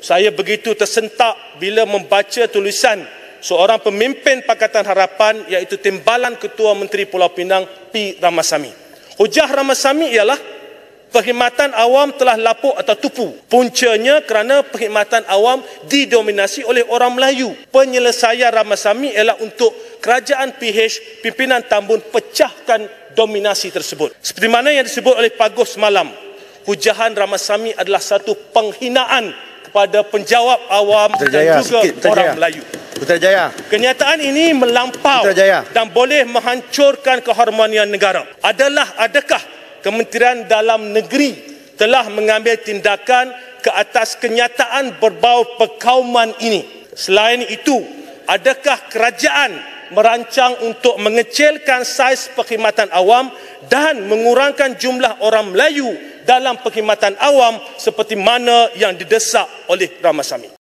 saya begitu tersentak bila membaca tulisan seorang pemimpin Pakatan Harapan iaitu Timbalan Ketua Menteri Pulau Pinang P. Ramasami. Hujah Ramasami ialah perkhidmatan awam telah lapuk atau tupu. Puncanya kerana perkhidmatan awam didominasi oleh orang Melayu. Penyelesaian Ramasami ialah untuk kerajaan PH pimpinan Tambun pecahkan dominasi tersebut. Seperti mana yang disebut oleh Pagos Malam, hujahan Ramasami adalah satu penghinaan kepada penjawab awam Putrajaya, dan juga sikit, Putrajaya. orang Melayu. Putrajaya. Kenyataan ini melampau dan boleh menghancurkan keharmonian negara. Adalah adakah Kementerian Dalam Negeri telah mengambil tindakan ke atas kenyataan berbau perkauman ini? Selain itu, adakah kerajaan merancang untuk mengecilkan saiz perkhidmatan awam dan mengurangkan jumlah orang Melayu dalam perkhidmatan awam seperti mana yang didesak oleh Ramasami.